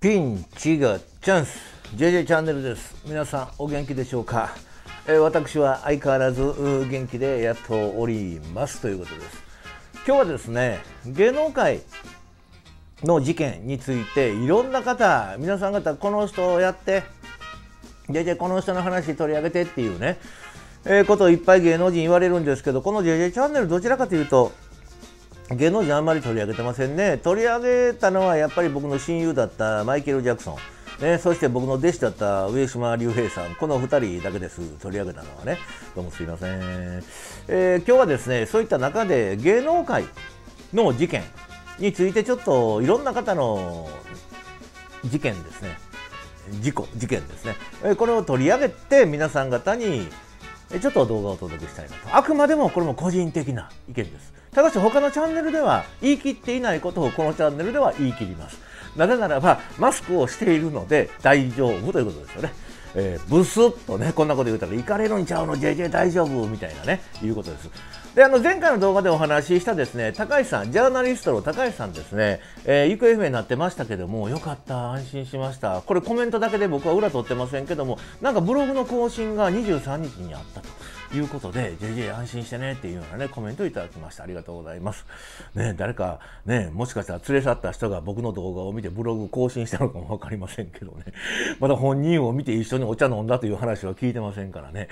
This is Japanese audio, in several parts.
ピンチがチャンス JJ チャンネルです皆さんお元気でしょうか、えー、私は相変わらず元気でやっておりますということです今日はですね芸能界の事件についていろんな方皆さん方この人をやって JJ この人の話取り上げてっていうねえー、ことをいっぱい芸能人言われるんですけどこの JJ チャンネルどちらかというと芸能人あんまり取り上げてませんね取り上げたのはやっぱり僕の親友だったマイケル・ジャクソンね、そして僕の弟子だった上島竜兵さん、この2人だけです、取り上げたのはね、どうもすいません、えー、今日はですね、そういった中で芸能界の事件について、ちょっといろんな方の事件ですね、事故、事件ですね、えこれを取り上げて、皆さん方にちょっと動画をお届けしたいなと、あくまでもこれも個人的な意見です。ただし他のチャンネルでは言い切っていないことをこのチャンネルでは言い切ります。なぜならば、マスクをしているので大丈夫ということですよね。えー、ブスッとね、こんなこと言うたら、行かれるんちゃうの、JJ 大丈夫みたいなね、いうことです。で、あの、前回の動画でお話ししたですね、高橋さん、ジャーナリストの高橋さんですね、えー、行方不明になってましたけども、よかった、安心しました。これコメントだけで僕は裏取ってませんけども、なんかブログの更新が23日にあったと。いうことで、JJ 安心してねっていうようなね、コメントをいただきました。ありがとうございます。ね、誰かね、もしかしたら連れ去った人が僕の動画を見てブログ更新したのかもわかりませんけどね。まだ本人を見て一緒にお茶飲んだという話は聞いてませんからね。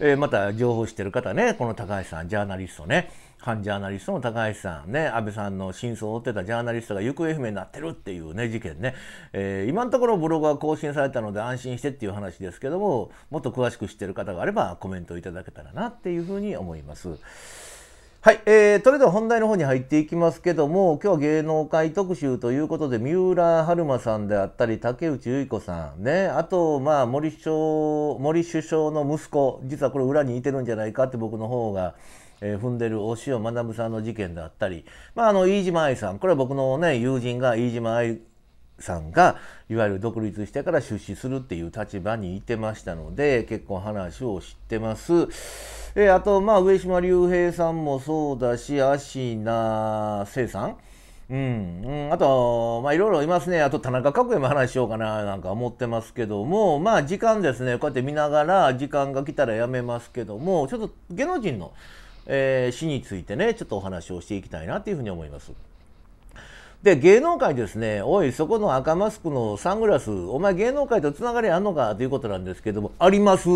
えー、また情報してる方ね、この高橋さん、ジャーナリストね、反ジャーナリストの高橋さんね安倍さんの真相を追ってたジャーナリストが行方不明になってるっていうね事件ね、えー、今のところブログは更新されたので安心してっていう話ですけどももっと詳しく知ってる方があればコメントいただけたらなっていうふうに思います。はい、えー、それでは本題の方に入っていきますけども今日は芸能界特集ということで三浦春馬さんであったり竹内結子さんねあとまあ森首相森首相の息子実はこれ裏にいてるんじゃないかって僕の方がえー、踏んでる大塩学さんの事件であったり、まあ、あの飯島愛さんこれは僕の、ね、友人が飯島愛さんがいわゆる独立してから出資するっていう立場にいてましたので結構話を知ってます。えー、あと、まあ、上島竜兵さんもそうだし芦名聖さんうん、うん、あと、まあ、いろいろいますね。あと、田中角栄も話しようかな、なんか思ってますけども、まあ、時間ですね。こうやって見ながら、時間が来たらやめますけども、ちょっと芸能人のえー、死についてね、ちょっとお話をしていきたいなというふうに思います。で芸能界ですねおいそこの赤マスクのサングラスお前芸能界とつながりあんのかということなんですけどもあります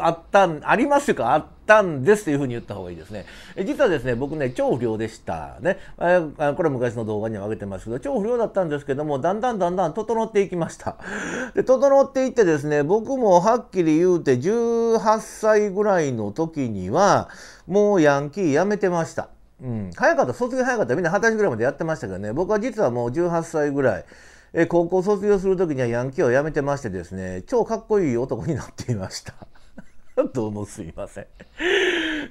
あったんありますというかあったんですというふうに言った方がいいですね実はですね僕ね超不良でしたねこれ昔の動画には上げてますけど超不良だったんですけどもだんだんだんだん整っていきましたで整っていってですね僕もはっきり言うて18歳ぐらいの時にはもうヤンキーやめてましたうん、早かった卒業早かったみんな二十歳ぐらいまでやってましたけどね僕は実はもう18歳ぐらい。え高校卒業する時にはヤンキーを辞めてましてですね超かっこいい男になっていました どうもすいません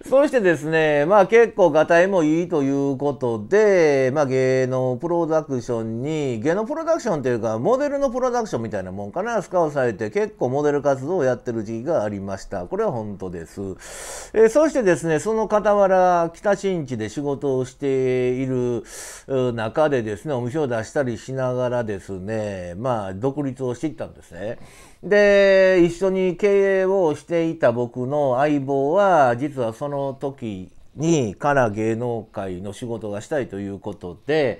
そしてですね、まあ結構がたいもいいということで、まあ芸能プロダクションに、芸能プロダクションというか、モデルのプロダクションみたいなもんかな、スカウトされて結構モデル活動をやってる時期がありました。これは本当です。えー、そしてですね、その傍ら、北新地で仕事をしている中でですね、お店を出したりしながらですね、まあ独立をしていったんですね。で、一緒に経営をしていた僕の相棒は、実はその時にから芸能界の仕事がしたいということで、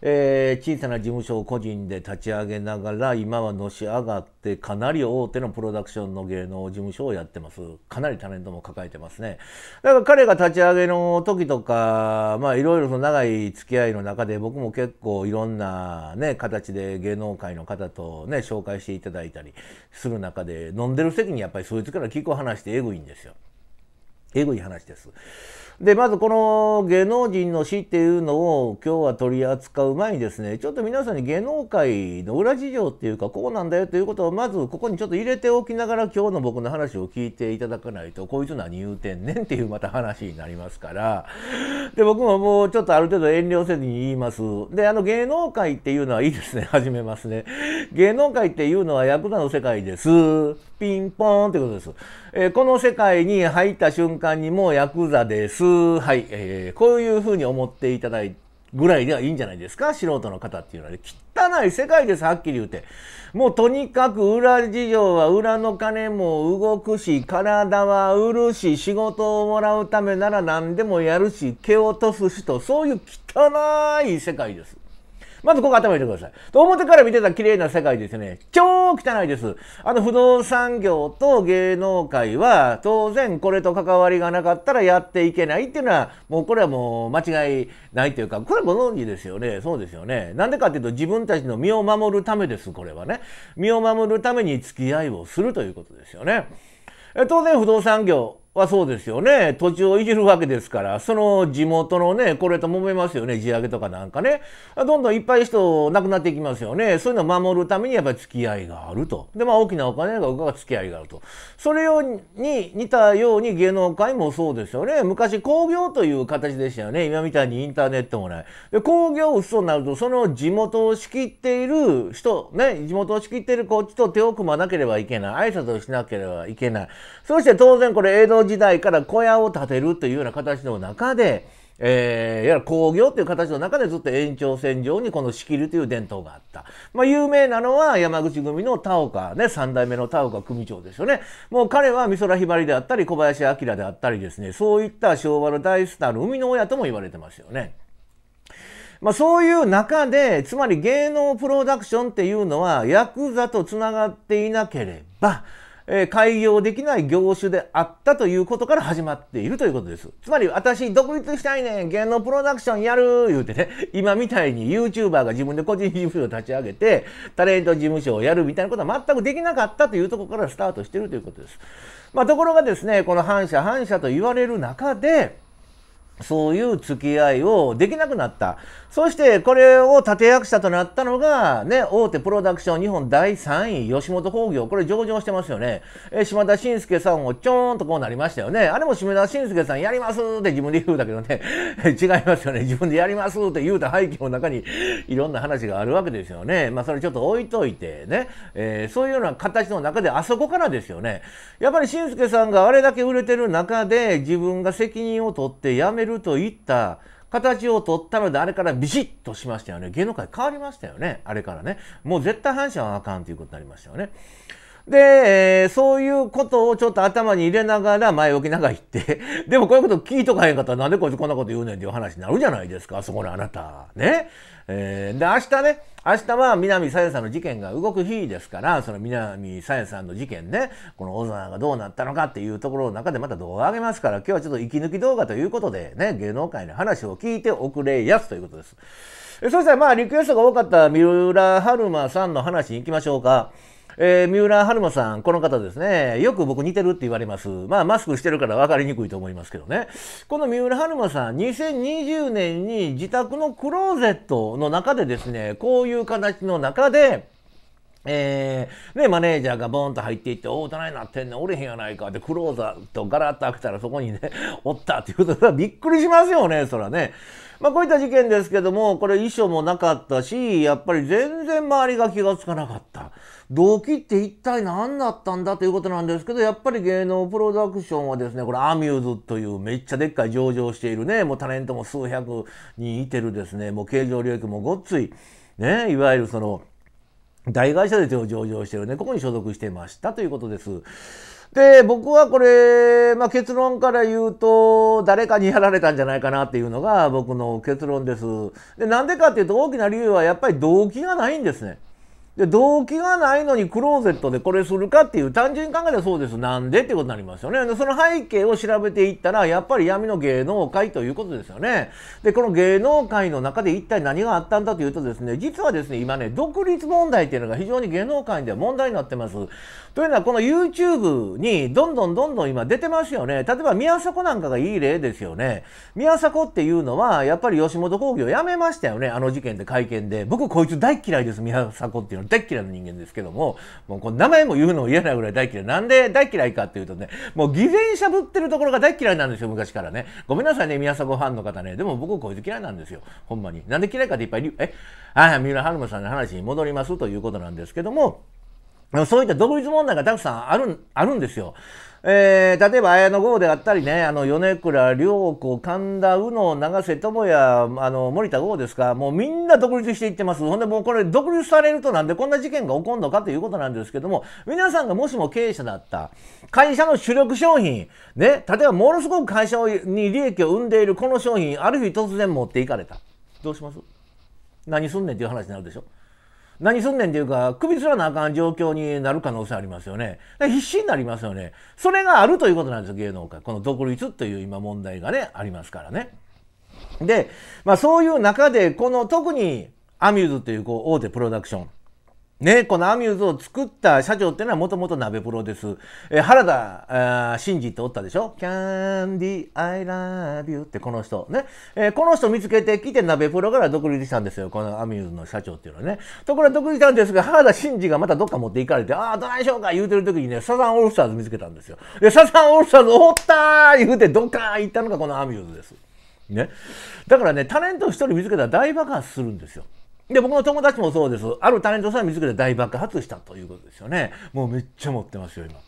えー、小さな事務所を個人で立ち上げながら今はのし上がってかなり大手のプロダクションの芸能事務所をやってますかなりタレントも抱えてますねだから彼が立ち上げの時とかまあいろいろ長い付き合いの中で僕も結構いろんなね形で芸能界の方とね紹介していただいたりする中で飲んでる席にやっぱりそいつから聞く話ってえぐいんですよえぐい話です。で、まずこの芸能人の死っていうのを今日は取り扱う前にですね、ちょっと皆さんに芸能界の裏事情っていうか、こうなんだよということをまずここにちょっと入れておきながら今日の僕の話を聞いていただかないと、こいつ何言うてんねんっていうまた話になりますから、で、僕ももうちょっとある程度遠慮せずに言います。で、あの芸能界っていうのはいいですね。始めますね。芸能界っていうのはヤクザの世界です。ピンポーンということです、えー、この世界に入った瞬間にもうヤクザです。はい。えー、こういうふうに思っていただいて、ぐらいではいいんじゃないですか素人の方っていうのはね。汚い世界です、はっきり言うて。もうとにかく裏事情は裏の金も動くし、体は売るし、仕事をもらうためなら何でもやるし、蹴落とすしと、そういう汚い世界です。まずここ頭入れてください。と表から見てた綺麗な世界ですね、超汚いです。あの不動産業と芸能界は当然これと関わりがなかったらやっていけないっていうのは、もうこれはもう間違いないというか、これはご存知ですよね。そうですよね。なんでかっていうと自分たちの身を守るためです、これはね。身を守るために付き合いをするということですよね。当然不動産業はそうですよね。土地をいじるわけですから、その地元のね、これと揉めますよね。地上げとかなんかね。どんどんいっぱい人亡くなっていきますよね。そういうのを守るためにやっぱり付き合いがあると。で、まあ大きなお金がが付き合いがあると。それに似たように芸能界もそうですよね。昔工業という形でしたよね。今みたいにインターネットもない。で、工業打つとなると、その地元を仕切っている人、ね、地元を仕切っているこっちと手を組まなければいけない。挨拶をしなければいけない。そして当然これ江戸時代から小屋を建てるというような形の中で、えー、やは工業という形の中でずっと延長線上にこの仕切りという伝統があった。まあ、有名なのは山口組の田岡ね、三代目の田岡組長ですよね。もう彼は美空ひばりであったり、小林明であったりですね、そういった昭和の大スターの生みの親とも言われてますよね。まあ、そういう中で、つまり芸能プロダクションっていうのは、ヤクザと繋がっていなければ、えー、開業できない業種であったということから始まっているということです。つまり私独立したいねん、芸能プロダクションやる言うてね、今みたいに YouTuber が自分で個人事務所を立ち上げて、タレント事務所をやるみたいなことは全くできなかったというところからスタートしているということです。まあ、ところがですね、この反社反社と言われる中で、そういう付き合いをできなくなった。そしてこれを立役者となったのが、ね、大手プロダクション日本第3位、吉本興業、これ上場してますよね。え島田紳介さんもちょーんとこうなりましたよね。あれも島田紳介さんやりますって自分で言うだけどね、違いますよね。自分でやりますって言うた背景の中にいろんな話があるわけですよね。まあそれちょっと置いといてね、えー、そういうような形の中であそこからですよね。やっぱり紳介さんがあれだけ売れてる中で自分が責任を取って辞めるといった形を取ったので、あれからビシッとしましたよね。芸能界変わりましたよね。あれからね。もう絶対反射はあかんということになりましたよね。で、そういうことをちょっと頭に入れながら前置き長いって、でもこういうこと聞いとかへんかったらなんでこいつこんなこと言うねんっていう話になるじゃないですか、そこのあなた。ね。えー、で、明日ね、明日は南さやさんの事件が動く日ですから、その南さやさんの事件ね、この小沢がどうなったのかっていうところの中でまた動画上げますから、今日はちょっと息抜き動画ということでね、芸能界の話を聞いておくれやすということです。そしたらまあリクエストが多かった三浦春馬さんの話に行きましょうか。えー、三浦春馬さん、この方ですね、よく僕似てるって言われます。まあ、マスクしてるから分かりにくいと思いますけどね。この三浦春馬さん、2020年に自宅のクローゼットの中でですね、こういう形の中で、えー、ね、マネージャーがボンと入っていって、おお、にななってんねん、おれへんやないかで、クローザーとガラッと開けたらそこにね、おったっていうことは びっくりしますよね、そらね。まあ、こういった事件ですけども、これ遺書もなかったし、やっぱり全然周りが気がつかなかった。動機って一体何だったんだということなんですけど、やっぱり芸能プロダクションはですね、これアミューズというめっちゃでっかい上場しているね、もうタレントも数百人いてるですね、もう経常利益もごっつい、ね、いわゆるその、大会社で上場してるね、ここに所属してましたということです。で、僕はこれ、まあ、結論から言うと、誰かにやられたんじゃないかなっていうのが僕の結論です。で、なんでかっていうと大きな理由はやっぱり動機がないんですね。で、動機がないのにクローゼットでこれするかっていう単純に考えたらそうです。なんでってことになりますよね。で、その背景を調べていったら、やっぱり闇の芸能界ということですよね。で、この芸能界の中で一体何があったんだというとですね、実はですね、今ね、独立問題っていうのが非常に芸能界では問題になってます。というのは、この YouTube にどんどんどんどん今出てますよね。例えば宮迫なんかがいい例ですよね。宮迫っていうのは、やっぱり吉本興業辞めましたよね。あの事件で会見で。僕こいつ大嫌いです、宮迫っていうのは。大嫌いな人間ですけども、もうこの名前も言うのも嫌なぐらい大嫌い。なんで大嫌いかっていうとね、もう偽善しゃぶってるところが大嫌いなんですよ、昔からね。ごめんなさいね、宮迫ファンの方ね。でも僕こいつ嫌いなんですよ、ほんまに。なんで嫌いかっていっぱい、え、はい、三浦春馬さんの話に戻りますということなんですけども、そういった独立問題がたくさんある、あるんですよ。えー、例えば綾野剛であったりね、あの米倉涼子、神田うの、長瀬智也、あの森田剛ですか、もうみんな独立していってます。ほんで、もうこれ、独立されるとなんでこんな事件が起こるのかということなんですけども、皆さんがもしも経営者だった、会社の主力商品、ね、例えばものすごく会社に利益を生んでいるこの商品、ある日突然持っていかれた。どうします何すんねんっていう話になるでしょ。何すんねんっていうか、首すらなあかん状況になる可能性ありますよね。必死になりますよね。それがあるということなんですよ、芸能界。この独立という今問題がね、ありますからね。で、まあそういう中で、この特にアミューズというこう大手プロダクション。ね、このアミューズを作った社長っていうのはもともと鍋プロです。え原田真二っておったでしょキャンディアイラビューってこの人。ね。えー、この人見つけてきて鍋プロから独立したんですよ。このアミューズの社長っていうのはね。ところが独立したんですが、原田真二がまたどっか持っていかれて、ああ、どないしょうか言うてる時にね、サザンオールスターズ見つけたんですよ。で、サザンオールスターズおったー言うてどっか行ったのがこのアミューズです。ね。だからね、タレント一人見つけたら大爆発するんですよ。で、僕の友達もそうです。あるタレントさん見つけて大爆発したということですよね。もうめっちゃ持ってますよ、今。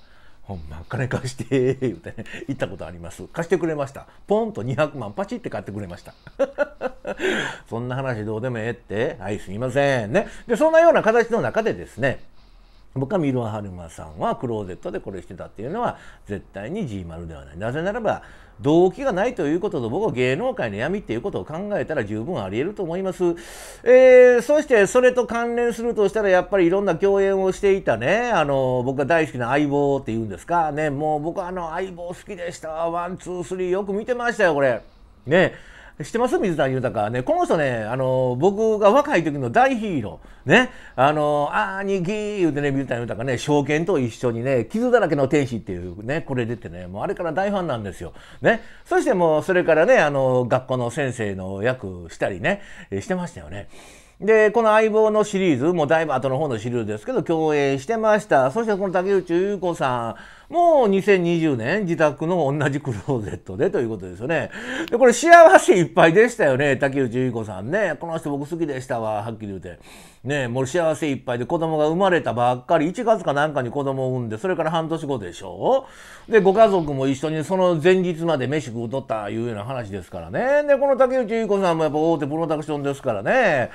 ほんま、金貸して、言ってね、行ったことあります。貸してくれました。ポンと200万パチって買ってくれました。そんな話どうでもええって、はい、すいません。ね。で、そんなような形の中でですね、僕はミルワハルマさんはクローゼットでこれしてたっていうのは絶対に G ルではない。なぜならば動機がないということと僕は芸能界の闇っていうことを考えたら十分あり得ると思います。えー、そしてそれと関連するとしたらやっぱりいろんな共演をしていたね、あの、僕が大好きな相棒っていうんですかね、もう僕はあの相棒好きでした。ワン、ツー、スリーよく見てましたよ、これ。ね。知ってます水谷豊ね。この人ね、あの、僕が若い時の大ヒーロー。ね。あの、あぎー言うてね、水谷豊ね、証券と一緒にね、傷だらけの天使っていうね、これ出てね、もうあれから大ファンなんですよ。ね。そしてもう、それからね、あの、学校の先生の役したりね、してましたよね。で、この相棒のシリーズ、もうだいぶ後の方のシリーズですけど、共演してました。そしてこの竹内優子さんも2020年自宅の同じクローゼットでということですよね。で、これ幸せいっぱいでしたよね、竹内優子さんね。この人僕好きでしたわ、はっきり言うて。ねもう幸せいっぱいで子供が生まれたばっかり、1月かなんかに子供を産んで、それから半年後でしょで、ご家族も一緒にその前日まで飯食うとったいうような話ですからね。で、この竹内優子さんもやっぱ大手プロダクションですからね。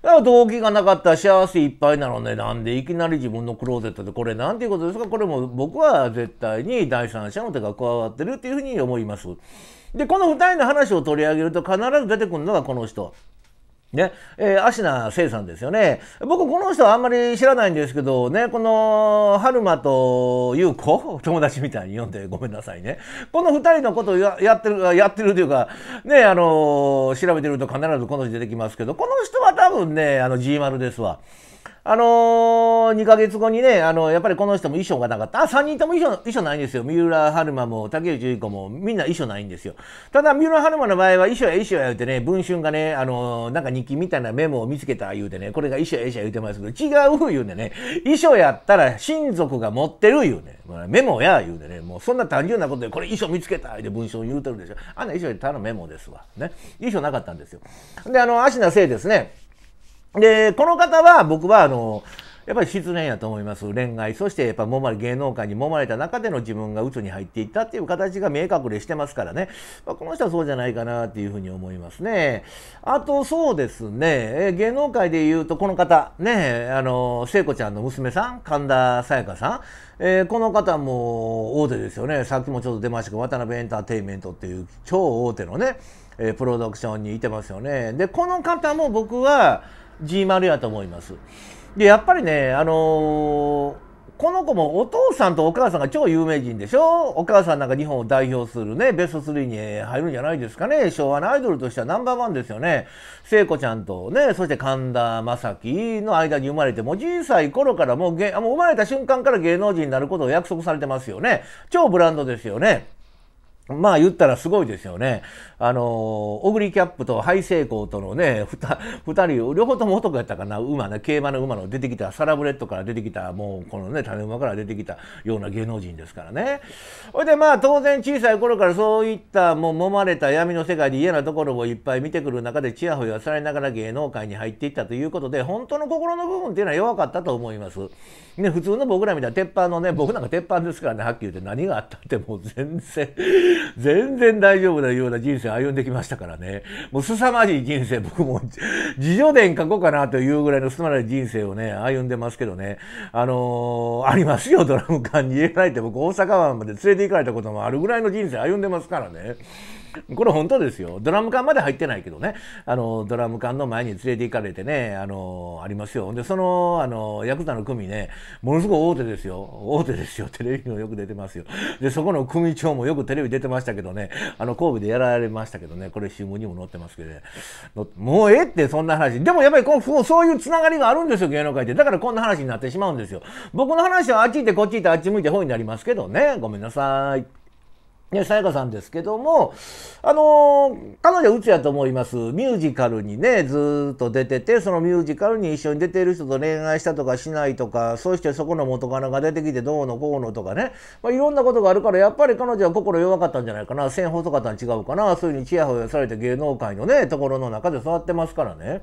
だから動機がなかったら幸せいっぱいなのね、なんでいきなり自分のクローゼットでこれなんていうことですかこれも僕は絶対に第三者の手が加わってるっていうふうに思います。で、この二人の話を取り上げると必ず出てくるのがこの人。ね、えー、芦名聖さんですよね。僕、この人はあんまり知らないんですけど、ね、この、春馬と優子、友達みたいに読んでごめんなさいね。この二人のことをやってる、やってるというか、ね、あのー、調べてると必ずこの人出てきますけど、この人は多分ね、あの、G 丸ですわ。あのー、2ヶ月後にね、あのー、やっぱりこの人も衣装がなかった。あ、3人とも衣装、衣装ないんですよ。三浦春馬も竹内結子もみんな衣装ないんですよ。ただ、三浦春馬の場合は衣装や衣装や言うてね、文春がね、あのー、なんか日記みたいなメモを見つけた言うてね、これが衣装や衣装や言うてますけど、違う言うてね、衣装やったら親族が持ってる言うね、まあ、メモや言うてね、もうそんな単純なことで、これ衣装見つけた言うて文春言うてるでしょ。あんな衣装やったらメモですわ。ね。衣装なかったんですよ。で、あの、足なせいですね。で、この方は僕はあの、やっぱり失恋やと思います。恋愛。そしてやっぱ揉まれ、芸能界に揉まれた中での自分が鬱に入っていったっていう形が明確でしてますからね。まあ、この人はそうじゃないかなっていうふうに思いますね。あと、そうですね。え芸能界で言うとこの方、ね、あの、聖子ちゃんの娘さん、神田沙也加さん。えー、この方も大手ですよね。さっきもちょっと出ましたけど、渡辺エンターテインメントっていう超大手のね、えプロダクションにいてますよね。で、この方も僕は、G 丸やと思います。でやっぱりね、あのーこの子もお父さんとお母さんが超有名人でしょお母さんなんか日本を代表するね、ベスト3に入るんじゃないですかね。昭和のアイドルとしてはナンバーワンですよね。聖子ちゃんとね、そして神田正輝の間に生まれて、もう小さい頃からもうもう生まれた瞬間から芸能人になることを約束されてますよね。超ブランドですよね。まあ言ったらすごいですよね。あのオグリキャップとハイセイコーとのね、二人、両方とも男やったかな、馬ね、競馬の馬の出てきた、サラブレッドから出てきた、もうこのね、種馬から出てきたような芸能人ですからね。ほいでまあ当然小さい頃からそういった、もう揉まれた闇の世界で嫌なところをいっぱい見てくる中で、ちやほやされながら芸能界に入っていったということで、本当の心の部分っていうのは弱かったと思います。ね、普通の僕らみたいな鉄板のね、僕なんか鉄板ですからね、はっきり言って何があったってもう全然 全然大丈夫なような人生歩んできましたからね。もう凄まじい人生、僕も自助伝書こうかなというぐらいの凄まじい人生をね、歩んでますけどね。あのー、ありますよ、ドラム缶に入れられて、僕大阪湾まで連れて行かれたこともあるぐらいの人生歩んでますからね。これ本当ですよ。ドラム缶まで入ってないけどね、あの、ドラム缶の前に連れて行かれてね、あの、ありますよ。で、その、あの、ヤクザの組ね、ものすごい大手ですよ。大手ですよ。テレビもよく出てますよ。で、そこの組長もよくテレビ出てましたけどね、あの、神戸でやられましたけどね、これ新聞にも載ってますけどね、もうええって、そんな話。でもやっぱりこう、そういうつながりがあるんですよ、芸能界って。だからこんな話になってしまうんですよ。僕の話はあっち行ってこっち行ってあっち向いて方になりますけどね、ごめんなさい。ね、さやかさんですけども、あのー、彼女はうちやと思います。ミュージカルにね、ずっと出てて、そのミュージカルに一緒に出ている人と恋愛したとかしないとか、そしてそこの元カノが出てきてどうのこうのとかね、まあ、いろんなことがあるから、やっぱり彼女は心弱かったんじゃないかな、線細かったん違うかな、そういうふうにチヤホヤされて芸能界のね、ところの中で育ってますからね。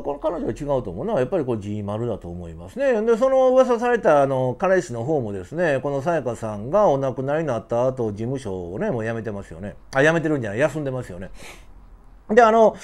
ここ彼女は違うと思うのはやっぱりこう G 丸だと思いますねでその噂されたあの彼氏の方もですねこのさやかさんがお亡くなりになった後事務所をねもう辞めてますよねあ辞めてるんじゃない休んでますよねであの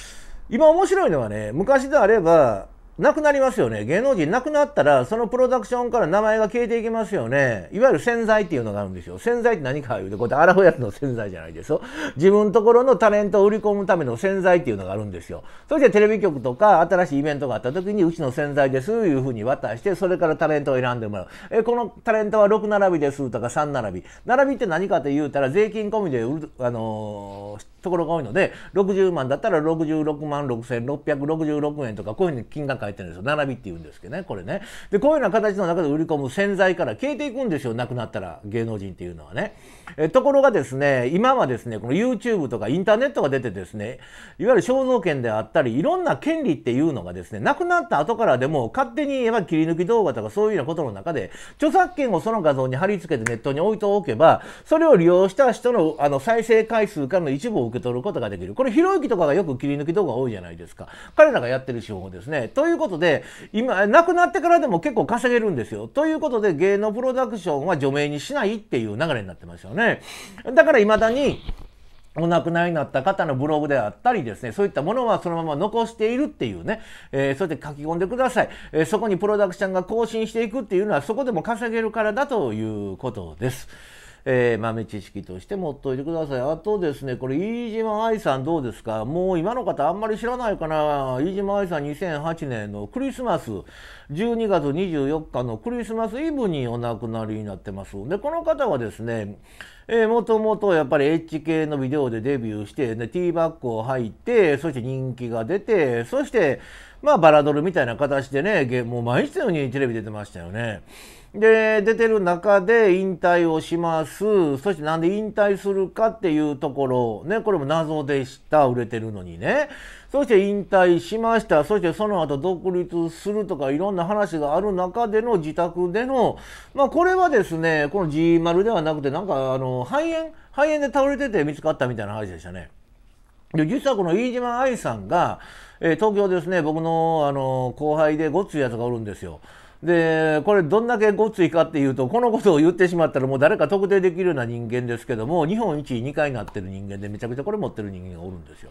今面白いのはね昔であればなくなりますよね。芸能人なくなったら、そのプロダクションから名前が消えていきますよね。いわゆる潜在っていうのがあるんですよ。潜在って何か言うて、こうやって洗うやつの潜在じゃないですよ。自分のところのタレントを売り込むための潜在っていうのがあるんですよ。そしてテレビ局とか新しいイベントがあった時に、うちの潜在ですいうふうに渡して、それからタレントを選んでもらう。え、このタレントは6並びですとか3並び。並びって何かと言うたら、税金込みで、あのーところが多いので、60万だったら66万6666円とか、こういうふうに金額書いてるんですよ。並びって言うんですけどね、これね。で、こういうような形の中で売り込む洗剤から消えていくんですよ、亡くなったら、芸能人っていうのはね。えところがですね、今はですね、この YouTube とかインターネットが出てですね、いわゆる肖像権であったり、いろんな権利っていうのがですね、亡くなった後からでも勝手に、まあ、切り抜き動画とかそういうようなことの中で、著作権をその画像に貼り付けてネットに置いておけば、それを利用した人のあの再生回数からの一部を受けけ取ることができる。これ、ひろゆきとかがよく切り抜き動画多いじゃないですか。彼らがやってる手法ですね。ということで、今、亡くなってからでも結構稼げるんですよ。ということで、芸能プロダクションは除名にしないっていう流れになってますよね。だから未だに、お亡くなりになった方のブログであったりですね、そういったものはそのまま残しているっていうね、えー、そうやって書き込んでください、えー、そこにプロダクションが更新していくっていうのは、そこでも稼げるからだということです。えー、豆知識として持っておいてください。あとですね、これ、飯島愛さんどうですかもう今の方あんまり知らないかな。飯島愛さん2008年のクリスマス、12月24日のクリスマスイブにお亡くなりになってます。で、この方はですね、えー、もともとやっぱり H 系のビデオでデビューして、ね、ティーバッグを履いて、そして人気が出て、そして、まあ、バラドルみたいな形でね、もう毎日のようにテレビ出てましたよね。で、出てる中で引退をします。そしてなんで引退するかっていうところ、ね、これも謎でした。売れてるのにね。そして引退しました。そしてその後独立するとかいろんな話がある中での自宅での、まあこれはですね、この G 丸ではなくてなんかあの、肺炎、肺炎で倒れてて見つかったみたいな話でしたね。で、実はこの飯島愛さんが、えー、東京ですね、僕のあの、後輩でごっついやつがおるんですよ。でこれどんだけごついかっていうとこのことを言ってしまったらもう誰か特定できるような人間ですけども日本一位2回になってる人間でめちゃくちゃこれ持ってる人間がおるんですよ。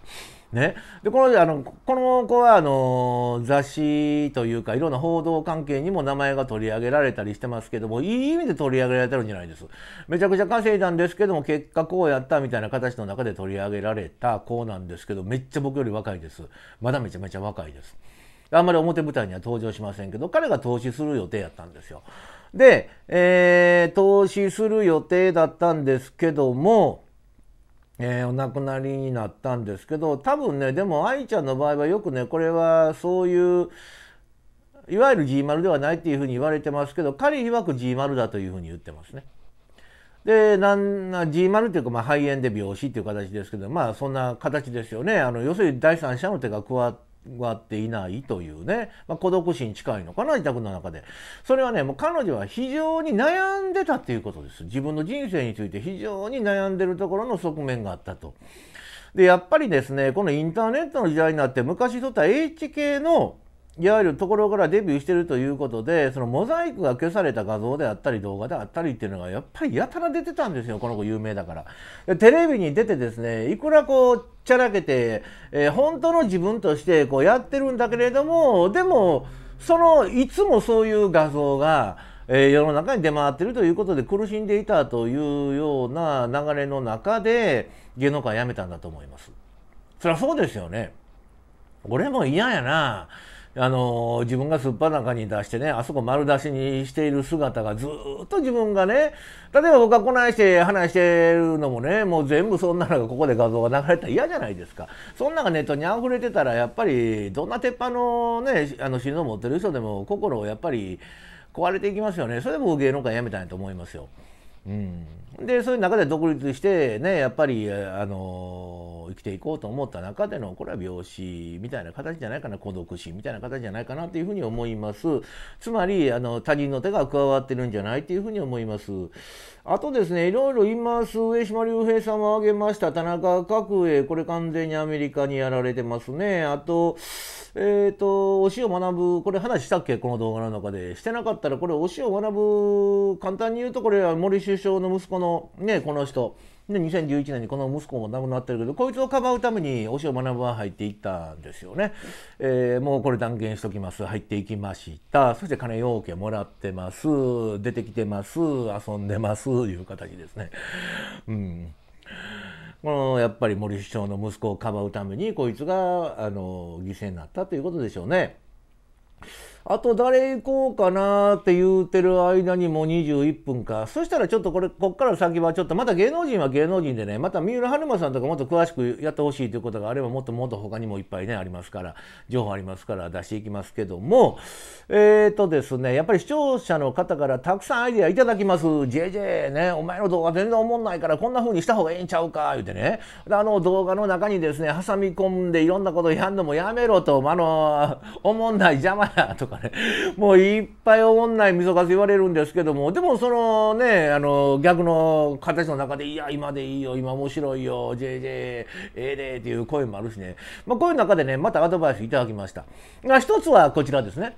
ね、でこのあのこの子はあの雑誌というかいろんな報道関係にも名前が取り上げられたりしてますけどもいい意味で取り上げられてるんじゃないです。めちゃくちゃ稼いだんですけども結果こうやったみたいな形の中で取り上げられた子なんですけどめっちゃ僕より若いです。まだめちゃめちゃ若いです。あんまり表舞台には登場しませんけど、彼が投資する予定やったんですよ。で、えー、投資する予定だったんですけども、えー、お亡くなりになったんですけど、多分ね、でも愛ちゃんの場合はよくね、これはそういう、いわゆる G マルではないっていうふうに言われてますけど、彼曰く G マルだというふうに言ってますね。で、なん、G マルっていうか、まあ、肺炎で病死っていう形ですけど、まあ、そんな形ですよね。あの、要するに第三者の手が加わっがっていないというね、まあ、孤独死に近いのかな自宅の中でそれはねもう彼女は非常に悩んでたっていうことです自分の人生について非常に悩んでるところの側面があったと。でやっぱりですねこのインターネットの時代になって昔とった H 系のいわゆるところからデビューしてるということでそのモザイクが消された画像であったり動画であったりっていうのがやっぱりやたら出てたんですよこの子有名だから。テレビに出てですねいくらこうちゃらけて、えー、本当の自分としてこうやってるんだけれどもでもそのいつもそういう画像が、えー、世の中に出回ってるということで苦しんでいたというような流れの中で芸能界辞めたんだと思います。そりゃそうですよね。俺も嫌やな。あの自分がすっぱなかに出してねあそこ丸出しにしている姿がずっと自分がね例えば僕がこないして話してるのもねもう全部そんなのがここで画像が流れたら嫌じゃないですかそんながネットに溢れてたらやっぱりどんな鉄板のねあの心臓持ってる人でも心をやっぱり壊れていきますよねそれでも芸能界やめたいと思いますよ。うん、でそういう中で独立してねやっぱりあのきていこうと思った中でのこれは病死みたいな形じゃないかな孤独死みたいな形じゃないかなというふうに思いますつまりあの他人の手が加わってるんじゃないというふうに思いますあとですねいろいろいます上島竜兵さんも挙げました田中角栄これ完全にアメリカにやられてますねあとえっ、ー、と、推しを学ぶ、これ話したっけこの動画の中で。してなかったら、これ推しを学ぶ、簡単に言うと、これは森首相の息子のね、この人。で2011年にこの息子も亡くなってるけどこいつをかばうためにお塩学は入っていったんですよね、えー、もうこれ断言しときます入っていきましたそして金要件もらってます出てきてます遊んでますいう形ですねうんこのやっぱり森首相の息子をかばうためにこいつがあの犠牲になったということでしょうね。あと誰行こうかなって言うてる間にもう21分か。そしたらちょっとこれ、こっから先はちょっとまた芸能人は芸能人でね、また三浦春馬さんとかもっと詳しくやってほしいということがあれば、もっともっと他にもいっぱいね、ありますから、情報ありますから出していきますけども、えっ、ー、とですね、やっぱり視聴者の方からたくさんアイデアいただきます。JJ ね、お前の動画全然おもんないからこんな風にした方がええんちゃうか、言うてね。あの動画の中にですね、挟み込んでいろんなことやんのもやめろと、あの、おもんない邪魔やとか、もういっぱいおもんないみそかす言われるんですけども、でもそのね、あの、逆の形の中で、いや、今でいいよ、今面白いよ、JJ、ええでっていう声もあるしね。まあ、こういう中でね、またアドバイスいただきました。一つはこちらですね。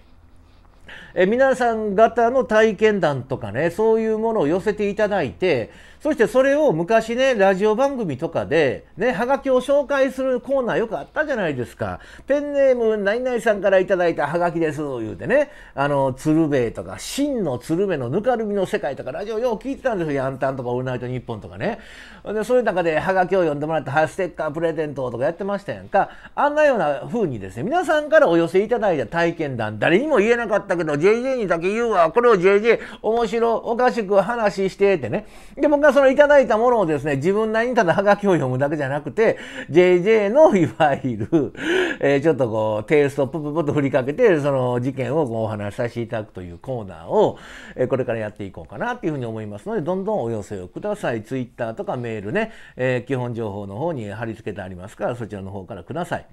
え皆さん方の体験談とかね、そういうものを寄せていただいて、そしてそれを昔ね、ラジオ番組とかで、ね、はがきを紹介するコーナーよくあったじゃないですか。ペンネーム、何々さんからいただいたはがきです、言うてね、あの、鶴瓶とか、真の鶴瓶のぬかるみの世界とか、ラジオよう聞いてたんですよ。ヤンタンとか、オールナイトニッポンとかね。で、そういう中ではがきを読んでもらって、ハステッカープレゼントとかやってましたやんか。あんなような風にですね、皆さんからお寄せいただいた体験談、誰にも言えなかったけど、JJ にだけ言うわ、これを JJ 面白おかしく話してってね。で、僕がそのいただいたものをですね、自分なりにただハガキを読むだけじゃなくて、JJ のいわゆる、えー、ちょっとこう、テイストをプププと振りかけて、その事件をこうお話しさせていただくというコーナーを、えー、これからやっていこうかなっていうふうに思いますので、どんどんお寄せをください。Twitter とかメールね、えー、基本情報の方に貼り付けてありますから、そちらの方からください。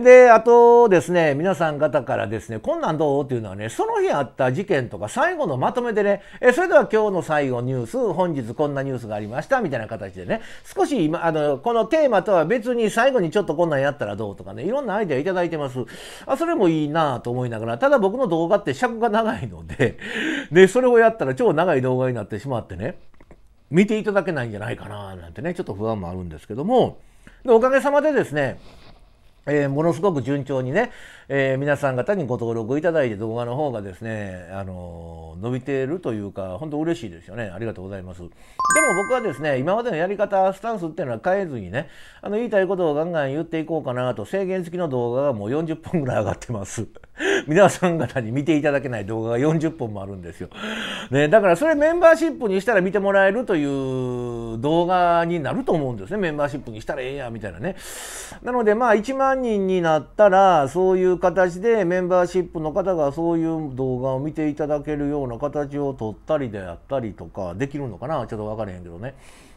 で、あとですね、皆さん方からですね、こんなんどうっていうのはね、その日あった事件とか最後のまとめでね、えそれでは今日の最後ニュース、本日こんなニュースがありました、みたいな形でね、少し今、あの、このテーマとは別に最後にちょっとこんなんやったらどうとかね、いろんなアイデアいただいてます。あ、それもいいなと思いながら、ただ僕の動画って尺が長いので、で、それをやったら超長い動画になってしまってね、見ていただけないんじゃないかな、なんてね、ちょっと不安もあるんですけども、でおかげさまでですね、えー、ものすごく順調にね、えー、皆さん方にご登録いただいて動画の方がですね、あの伸びているというか、本当嬉しいですよね。ありがとうございます。でも僕はですね、今までのやり方、スタンスっていうのは変えずにね、あの言いたいことをガンガン言っていこうかなと、制限付きの動画がもう40本ぐらい上がってます。皆さん方に見ていただけない動画が40本もあるんですよ。ね、だからそれメンバーシップにしたら見てもらえるという動画になると思うんですね。メンバーシップにしたらええや、みたいなね。なのでまあ1万人になったら、そういう形でメンバーシップの方がそういう動画を見ていただけるような形を取ったりであったりとかできるのかなちょっと分からへんけどね。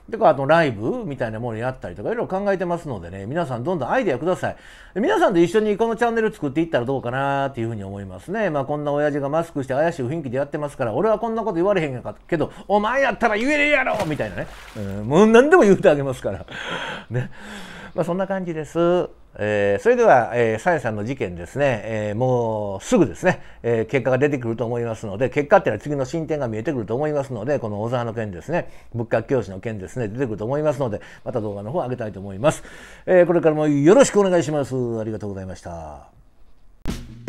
てか、あとライブみたいなものやったりとか、いろいろ考えてますのでね、皆さんどんどんアイデアください。皆さんと一緒にこのチャンネル作っていったらどうかなっていうふうに思いますね。まあ、こんな親父がマスクして怪しい雰囲気でやってますから、俺はこんなこと言われへんやかけど、お前やったら言えねえやろみたいなね。うん、もう何でも言うてあげますから。ね。まあ、そんな感じです。えー、それでは、えー、サイさんの事件ですね、えー、もうすぐですね、えー、結果が出てくると思いますので、結果っていうのは次の進展が見えてくると思いますので、この小沢の件ですね、物価教師の件ですね、出てくると思いますので、また動画の方上げたいと思います。えー、これからもよろしくお願いします。ありがとうございました。